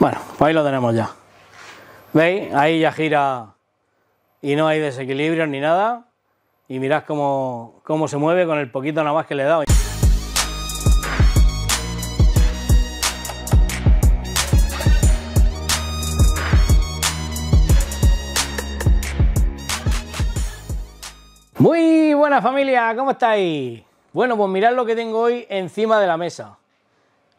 Bueno, pues ahí lo tenemos ya. ¿Veis? Ahí ya gira y no hay desequilibrios ni nada. Y mirad cómo, cómo se mueve con el poquito nada más que le he dado. Muy buena familia, ¿cómo estáis? Bueno, pues mirad lo que tengo hoy encima de la mesa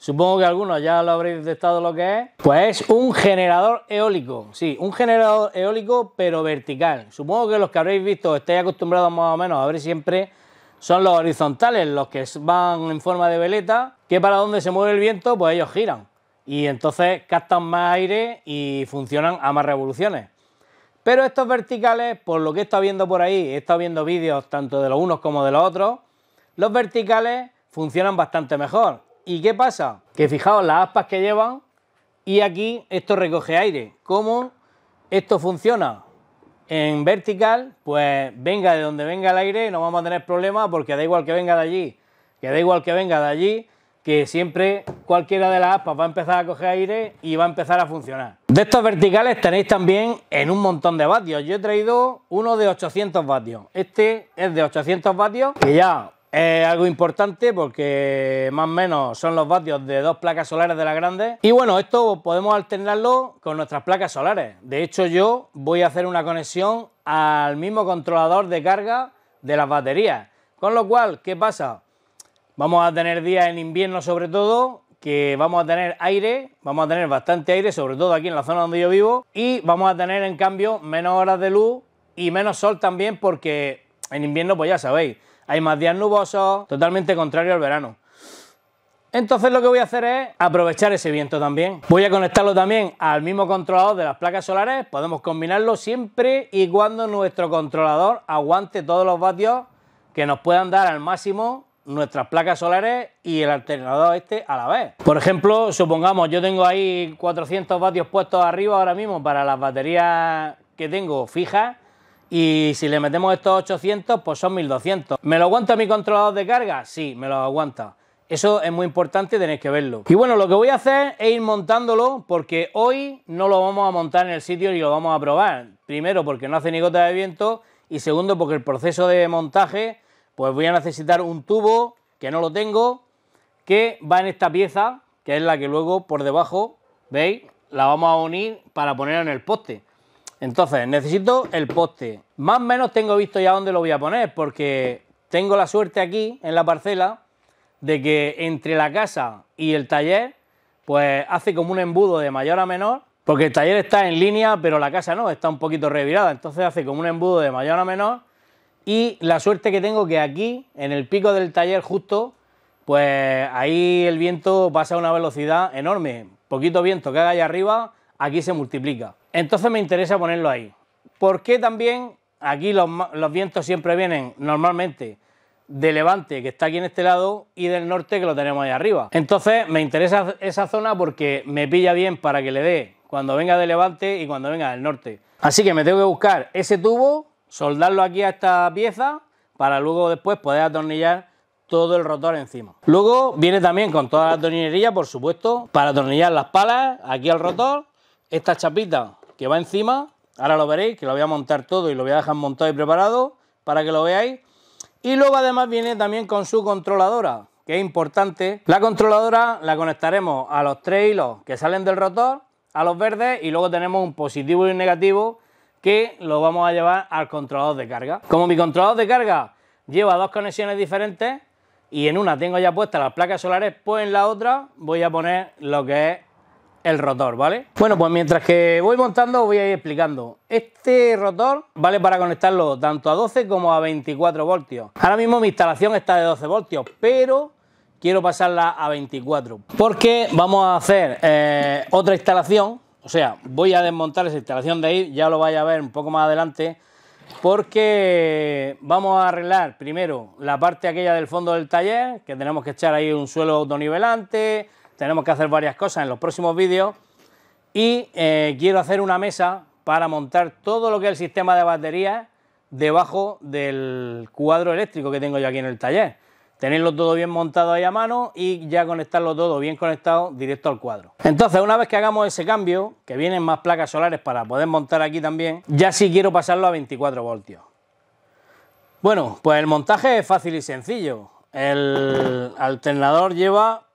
supongo que algunos ya lo habréis detectado lo que es, pues es un generador eólico, sí, un generador eólico pero vertical. Supongo que los que habréis visto, estáis acostumbrados más o menos a ver siempre, son los horizontales, los que van en forma de veleta, que para donde se mueve el viento, pues ellos giran. Y entonces captan más aire y funcionan a más revoluciones. Pero estos verticales, por lo que he estado viendo por ahí, he estado viendo vídeos tanto de los unos como de los otros, los verticales funcionan bastante mejor ¿Y qué pasa? Que fijaos las aspas que llevan y aquí esto recoge aire. ¿Cómo esto funciona? En vertical, pues venga de donde venga el aire, no vamos a tener problemas porque da igual que venga de allí, que da igual que venga de allí, que siempre cualquiera de las aspas va a empezar a coger aire y va a empezar a funcionar. De estos verticales tenéis también en un montón de vatios. Yo he traído uno de 800 vatios. Este es de 800 vatios, que ya es algo importante porque más o menos son los vatios de dos placas solares de las grandes. Y bueno, esto podemos alternarlo con nuestras placas solares. De hecho, yo voy a hacer una conexión al mismo controlador de carga de las baterías. Con lo cual, ¿qué pasa? Vamos a tener días en invierno sobre todo que vamos a tener aire, vamos a tener bastante aire, sobre todo aquí en la zona donde yo vivo, y vamos a tener en cambio menos horas de luz y menos sol también porque en invierno pues ya sabéis, hay más días nubosos, totalmente contrario al verano. Entonces lo que voy a hacer es aprovechar ese viento también. Voy a conectarlo también al mismo controlador de las placas solares. Podemos combinarlo siempre y cuando nuestro controlador aguante todos los vatios que nos puedan dar al máximo nuestras placas solares y el alternador este a la vez. Por ejemplo, supongamos yo tengo ahí 400 vatios puestos arriba ahora mismo para las baterías que tengo fijas y si le metemos estos 800, pues son 1200. ¿Me lo aguanta mi controlador de carga? Sí, me lo aguanta. Eso es muy importante, tenéis que verlo. Y bueno, lo que voy a hacer es ir montándolo porque hoy no lo vamos a montar en el sitio y lo vamos a probar. Primero porque no hace ni gota de viento y segundo porque el proceso de montaje, pues voy a necesitar un tubo que no lo tengo, que va en esta pieza, que es la que luego por debajo, ¿veis? La vamos a unir para poner en el poste. Entonces, necesito el poste. Más o menos tengo visto ya dónde lo voy a poner, porque tengo la suerte aquí, en la parcela, de que entre la casa y el taller, pues hace como un embudo de mayor a menor, porque el taller está en línea, pero la casa no, está un poquito revirada, entonces hace como un embudo de mayor a menor. Y la suerte que tengo que aquí, en el pico del taller justo, pues ahí el viento pasa a una velocidad enorme. Poquito viento que haga ahí arriba, aquí se multiplica. Entonces me interesa ponerlo ahí. ¿Por qué también aquí los, vientos siempre vienen normalmente de levante, que está aquí en este lado, y del norte, que lo tenemos ahí arriba? Entonces me interesa esa zona porque me pilla bien para que le dé cuando venga de levante y cuando venga del norte. Así que me tengo que buscar ese tubo, soldarlo aquí a esta pieza, para luego después poder atornillar todo el rotor encima. Luego viene también con toda la tornillería, por supuesto, para atornillar las palas aquí al rotor, estas chapitas que va encima. Ahora lo veréis, que lo voy a montar todo y lo voy a dejar montado y preparado para que lo veáis. Y luego además viene también con su controladora, que es importante. La controladora la conectaremos a los tres hilos que salen del rotor, a los verdes, y luego tenemos un positivo y un negativo que lo vamos a llevar al controlador de carga. Como mi controlador de carga lleva dos conexiones diferentes y en una tengo ya puestas las placas solares, pues en la otra voy a poner lo que es el rotor, ¿vale? Bueno, pues mientras que voy montando voy a ir explicando. Este rotor vale para conectarlo tanto a 12 como a 24 voltios. Ahora mismo mi instalación está de 12 voltios, pero quiero pasarla a 24 porque vamos a hacer eh, otra instalación. O sea, voy a desmontar esa instalación de ahí, ya lo vais a ver un poco más adelante porque vamos a arreglar primero la parte aquella del fondo del taller, que tenemos que echar ahí un suelo autonivelante, tenemos que hacer varias cosas en los próximos vídeos y eh, quiero hacer una mesa para montar todo lo que es el sistema de baterías debajo del cuadro eléctrico que tengo yo aquí en el taller. Tenerlo todo bien montado ahí a mano y ya conectarlo todo bien conectado directo al cuadro. Entonces, una vez que hagamos ese cambio, que vienen más placas solares para poder montar aquí también, ya sí quiero pasarlo a 24 voltios. Bueno, pues el montaje es fácil y sencillo. El alternador lleva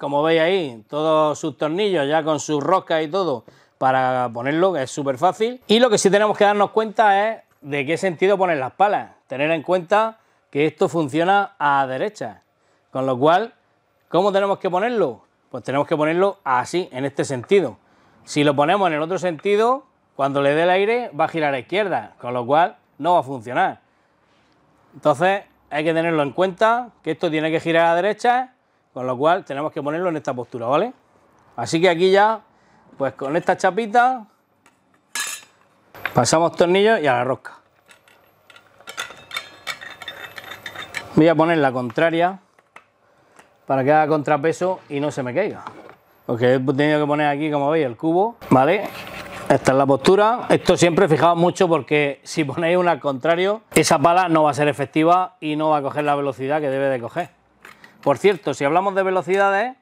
como veis ahí, todos sus tornillos ya con sus roscas y todo para ponerlo, que es súper fácil. Y lo que sí tenemos que darnos cuenta es de qué sentido poner las palas. Tener en cuenta que esto funciona a derecha. Con lo cual, ¿cómo tenemos que ponerlo? Pues tenemos que ponerlo así, en este sentido. Si lo ponemos en el otro sentido, cuando le dé el aire va a girar a izquierda, con lo cual no va a funcionar. Entonces hay que tenerlo en cuenta, que esto tiene que girar a la derecha con lo cual tenemos que ponerlo en esta postura, ¿vale? Así que aquí ya, pues con esta chapita, pasamos tornillos y a la rosca. Voy a poner la contraria para que haga contrapeso y no se me caiga. Porque he tenido que poner aquí, como veis, el cubo, ¿vale? Esta es la postura. Esto siempre fijaos mucho porque si ponéis una al contrario, esa pala no va a ser efectiva y no va a coger la velocidad que debe de coger. Por cierto, si hablamos de velocidades,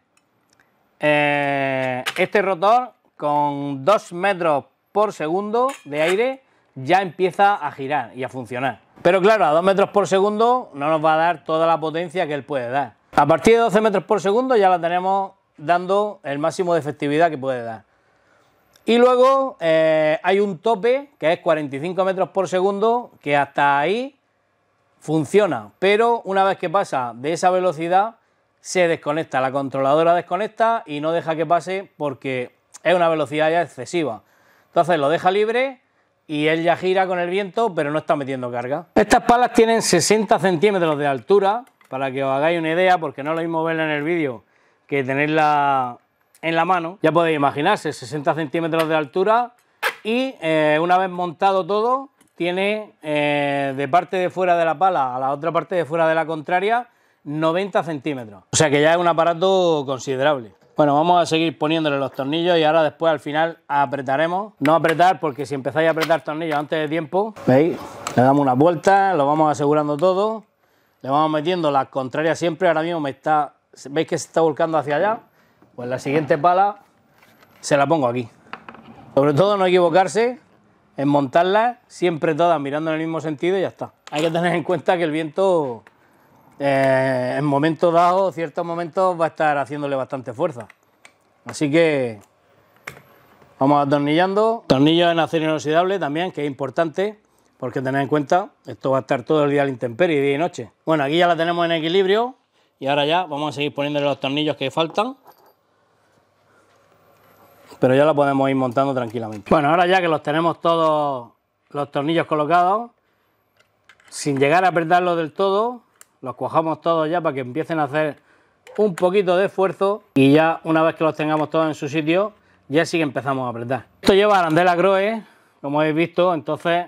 eh, este rotor con 2 metros por segundo de aire ya empieza a girar y a funcionar. Pero claro, a 2 metros por segundo no nos va a dar toda la potencia que él puede dar. A partir de 12 metros por segundo ya la tenemos dando el máximo de efectividad que puede dar. Y luego eh, hay un tope que es 45 metros por segundo, que hasta ahí funciona, pero una vez que pasa de esa velocidad, se desconecta, la controladora desconecta y no deja que pase porque es una velocidad ya excesiva. Entonces lo deja libre y él ya gira con el viento, pero no está metiendo carga. Estas palas tienen 60 centímetros de altura, para que os hagáis una idea, porque no lo mismo verla en el vídeo que tenerla en la mano. Ya podéis imaginarse, 60 centímetros de altura y eh, una vez montado todo, tiene eh, de parte de fuera de la pala a la otra parte de fuera de la contraria 90 centímetros. O sea que ya es un aparato considerable. Bueno, vamos a seguir poniéndole los tornillos y ahora después al final apretaremos. No apretar porque si empezáis a apretar tornillos antes de tiempo, ¿veis? Le damos una vuelta, lo vamos asegurando todo. Le vamos metiendo la contraria siempre. Ahora mismo me está... ¿Veis que se está volcando hacia allá? Pues la siguiente pala se la pongo aquí. Sobre todo no equivocarse en montarlas siempre todas mirando en el mismo sentido y ya está. Hay que tener en cuenta que el viento eh, en momentos dados, ciertos momentos, va a estar haciéndole bastante fuerza. Así que vamos atornillando. Tornillos en acero inoxidable también, que es importante, porque tener en cuenta, esto va a estar todo el día al intemperie, día y noche. Bueno, aquí ya la tenemos en equilibrio y ahora ya vamos a seguir poniéndole los tornillos que faltan pero ya lo podemos ir montando tranquilamente. Bueno, ahora ya que los tenemos todos los tornillos colocados, sin llegar a apretarlos del todo, los cuajamos todos ya para que empiecen a hacer un poquito de esfuerzo y ya una vez que los tengamos todos en su sitio, ya sí que empezamos a apretar. Esto lleva arandela Groe, como habéis visto, entonces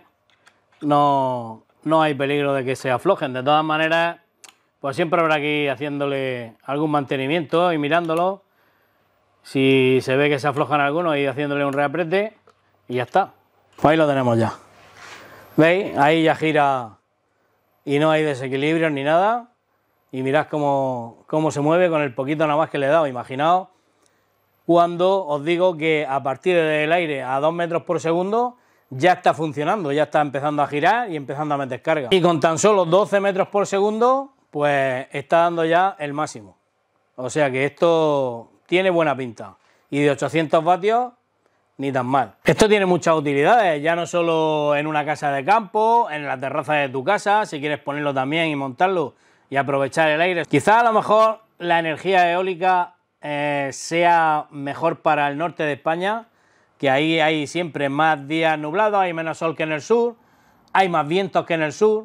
no, no hay peligro de que se aflojen. De todas maneras, pues siempre habrá que ir haciéndole algún mantenimiento y mirándolo si se ve que se aflojan algunos, y haciéndole un reaprete y ya está. Ahí lo tenemos ya. ¿Veis? Ahí ya gira y no hay desequilibrio ni nada. Y mirad cómo, cómo se mueve con el poquito nada más que le he dado. Imaginaos cuando os digo que a partir del aire a 2 metros por segundo ya está funcionando, ya está empezando a girar y empezando a meter carga. Y con tan solo 12 metros por segundo, pues está dando ya el máximo. O sea que esto tiene buena pinta. Y de 800 vatios, ni tan mal. Esto tiene muchas utilidades, ya no solo en una casa de campo, en la terraza de tu casa, si quieres ponerlo también y montarlo y aprovechar el aire. Quizás a lo mejor la energía eólica eh, sea mejor para el norte de España, que ahí hay siempre más días nublados, hay menos sol que en el sur, hay más vientos que en el sur,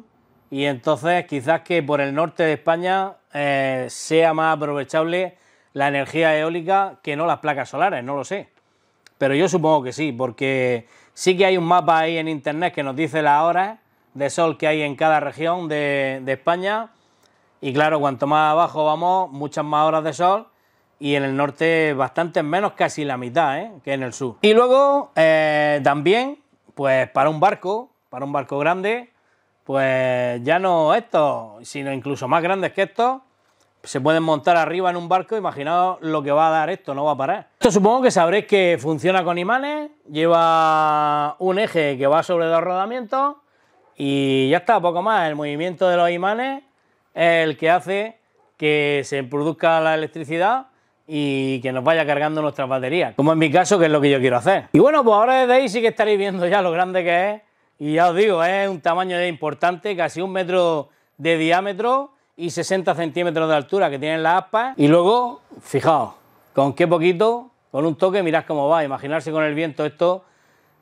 y entonces quizás que por el norte de España eh, sea más aprovechable la energía eólica que no las placas solares, no lo sé. Pero yo supongo que sí, porque sí que hay un mapa ahí en internet que nos dice las horas de sol que hay en cada región de, España. Y claro, cuanto más abajo vamos, muchas más horas de sol y en el norte bastante menos, casi la mitad, ¿eh? que en el sur. Y luego eh, también, pues para un barco, para un barco grande, pues ya no estos, sino incluso más grandes que estos, se pueden montar arriba en un barco, imaginaos lo que va a dar esto, no va a parar. Esto supongo que sabréis que funciona con imanes, lleva un eje que va sobre dos rodamientos y ya está, poco más. El movimiento de los imanes es el que hace que se produzca la electricidad y que nos vaya cargando nuestras baterías, como en mi caso, que es lo que yo quiero hacer. Y bueno, pues ahora desde ahí sí que estaréis viendo ya lo grande que es, y ya os digo, es un tamaño importante, casi un metro de diámetro, y 60 centímetros de altura que tienen las aspas. Y luego, fijaos, con qué poquito, con un toque, mirad cómo va. Imaginarse con el viento esto,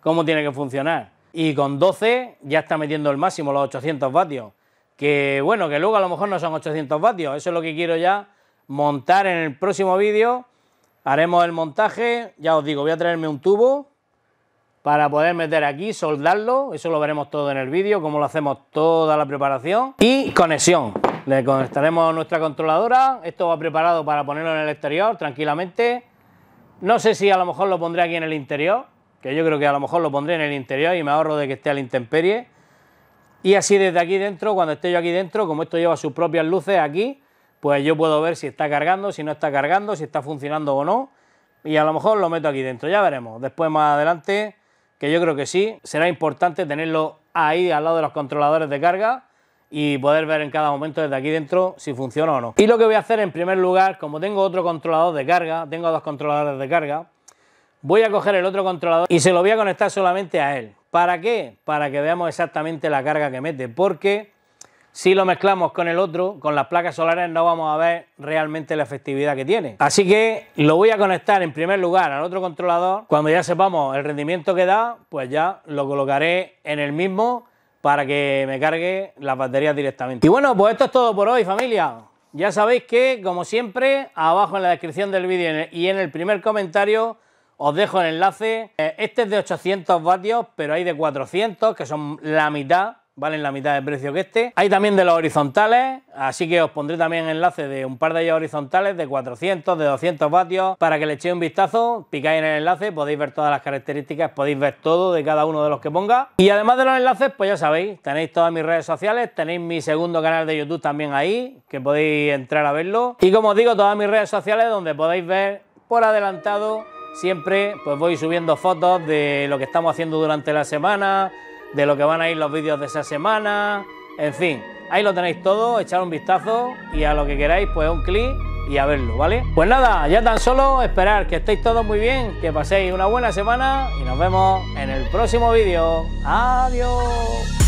cómo tiene que funcionar. Y con 12 ya está metiendo el máximo, los 800 vatios. Que bueno, que luego a lo mejor no son 800 vatios. Eso es lo que quiero ya montar en el próximo vídeo. Haremos el montaje. Ya os digo, voy a traerme un tubo para poder meter aquí, soldarlo, eso lo veremos todo en el vídeo, cómo lo hacemos toda la preparación y conexión. Le conectaremos nuestra controladora. Esto va preparado para ponerlo en el exterior tranquilamente. No sé si a lo mejor lo pondré aquí en el interior, que yo creo que a lo mejor lo pondré en el interior y me ahorro de que esté a la intemperie. Y así desde aquí dentro, cuando esté yo aquí dentro, como esto lleva sus propias luces aquí, pues yo puedo ver si está cargando, si no está cargando, si está funcionando o no. Y a lo mejor lo meto aquí dentro, ya veremos. Después más adelante, que yo creo que sí, será importante tenerlo ahí al lado de los controladores de carga y poder ver en cada momento desde aquí dentro si funciona o no. Y lo que voy a hacer en primer lugar, como tengo otro controlador de carga, tengo dos controladores de carga, voy a coger el otro controlador y se lo voy a conectar solamente a él. ¿Para qué? Para que veamos exactamente la carga que mete, porque si lo mezclamos con el otro, con las placas solares, no vamos a ver realmente la efectividad que tiene. Así que lo voy a conectar en primer lugar al otro controlador. Cuando ya sepamos el rendimiento que da, pues ya lo colocaré en el mismo para que me cargue las baterías directamente. Y bueno, pues esto es todo por hoy, familia. Ya sabéis que, como siempre, abajo en la descripción del vídeo y en el primer comentario os dejo el enlace. Eh, este es de 800 vatios, pero hay de 400, que son la mitad valen la mitad del precio que este. Hay también de los horizontales, así que os pondré también enlace de un par de ellos horizontales de 400, de 200 vatios, para que le echéis un vistazo, picáis en el enlace, podéis ver todas las características, podéis ver todo de cada uno de los que ponga. Y además de los enlaces, pues ya sabéis, tenéis todas mis redes sociales, tenéis mi segundo canal de YouTube también ahí, que podéis entrar a verlo. Y como os digo, todas mis redes sociales donde podéis ver por adelantado, siempre pues voy subiendo fotos de lo que estamos haciendo durante la semana, de lo que van a ir los vídeos de esa semana, en fin, ahí lo tenéis todo, echar un vistazo y a lo que queráis, pues un clic y a verlo, ¿vale? Pues nada, ya tan solo esperar que estéis todos muy bien, que paséis una buena semana y nos vemos en el próximo vídeo. Adiós.